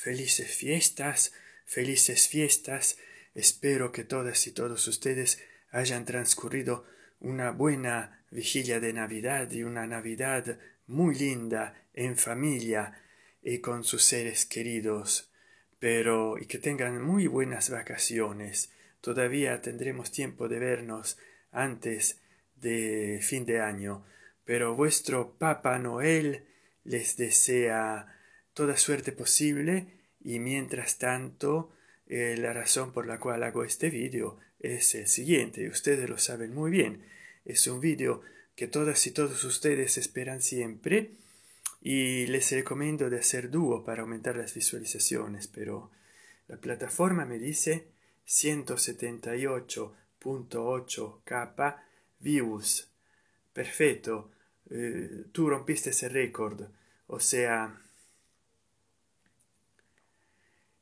Felices fiestas, felices fiestas. Espero que todas y todos ustedes hayan transcurrido una buena vigilia de Navidad y una Navidad muy linda en familia y con sus seres queridos. Pero y que tengan muy buenas vacaciones. Todavía tendremos tiempo de vernos antes de fin de año. Pero vuestro Papa Noel les desea suerte posible y mientras tanto eh, la razón por la cual hago este vídeo es el siguiente, ustedes lo saben muy bien, es un vídeo que todas y todos ustedes esperan siempre y les recomiendo de hacer dúo para aumentar las visualizaciones, pero la plataforma me dice 178.8k views. Perfecto, eh, tú rompiste ese récord, o sea,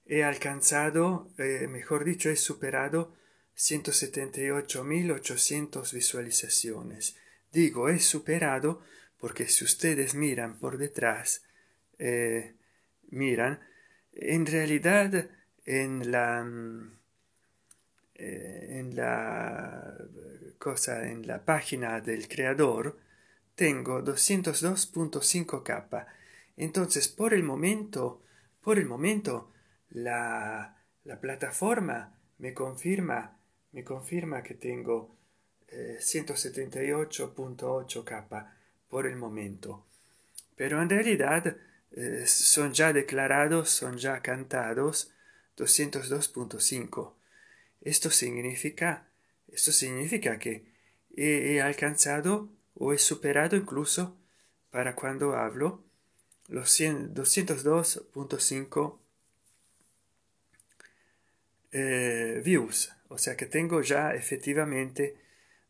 he alcanzado, eh, mejor dicho, he superado 178.800 visualizaciones. Digo, he superado porque si ustedes miran por detrás, eh, miran, en realidad en la... Mm, eh, en la cosa en la página del creador tengo 202.5k entonces por el momento por el momento la, la plataforma me confirma, me confirma que tengo 178.8K eh, por el momento. Pero en realidad eh, son ya declarados, son ya cantados 202.5. Esto significa, esto significa que he, alcanzado o he superado incluso para cuando hablo los 202.5 eh, views. O sea que tengo ya efectivamente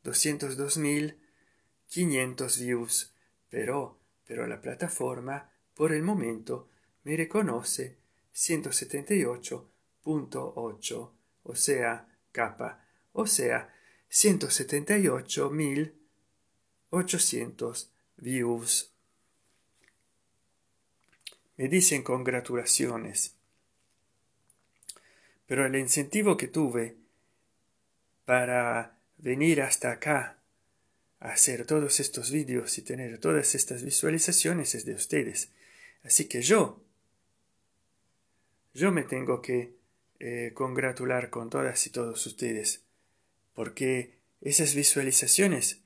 202.500 views. Pero, pero la plataforma por el momento me reconoce 178.8, o sea, capa, o sea, 178.800 views. Me dicen congratulaciones pero el incentivo que tuve para venir hasta acá, a hacer todos estos vídeos y tener todas estas visualizaciones es de ustedes. Así que yo, yo me tengo que eh, congratular con todas y todos ustedes, porque esas visualizaciones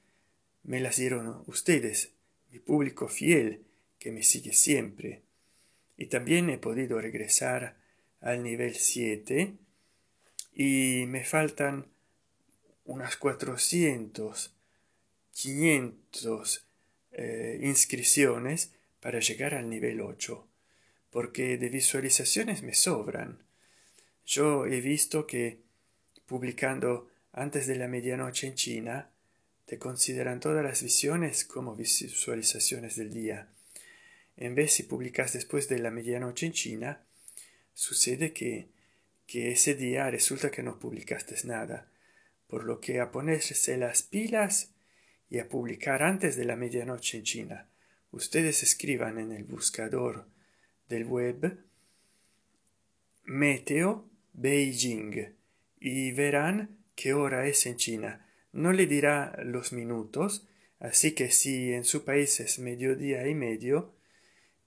me las dieron ustedes, mi público fiel que me sigue siempre. Y también he podido regresar al nivel 7 y me faltan unas 400, 500 eh, inscripciones para llegar al nivel 8, porque de visualizaciones me sobran. Yo he visto que publicando antes de la medianoche en China, te consideran todas las visiones como visualizaciones del día. En vez si publicas después de la medianoche en China, Sucede que, que ese día resulta que no publicaste nada, por lo que a ponerse las pilas y a publicar antes de la medianoche en China. Ustedes escriban en el buscador del web Meteo Beijing y verán qué hora es en China. No le dirá los minutos, así que si en su país es mediodía y medio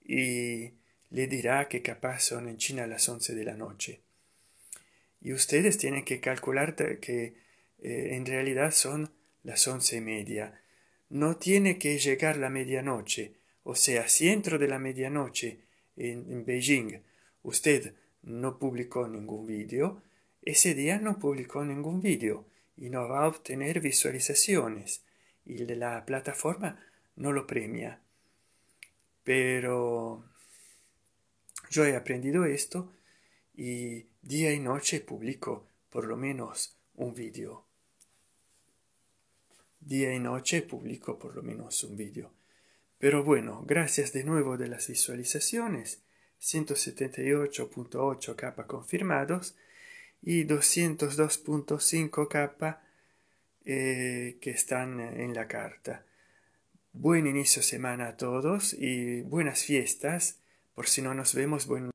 y le dirá que capaz son en China las 11 de la noche. Y ustedes tienen que calcular que eh, en realidad son las once y media. No tiene que llegar la medianoche. O sea, si dentro de la medianoche en, en Beijing, usted no publicó ningún vídeo, ese día no publicó ningún vídeo y no va a obtener visualizaciones y la plataforma no lo premia. Pero yo he aprendido esto y día y noche publico por lo menos un vídeo. Día y noche publico por lo menos un vídeo. Pero bueno, gracias de nuevo de las visualizaciones, 178.8k confirmados y 202.5k eh, que están en la carta. Buen inicio semana a todos y buenas fiestas por si no nos vemos buen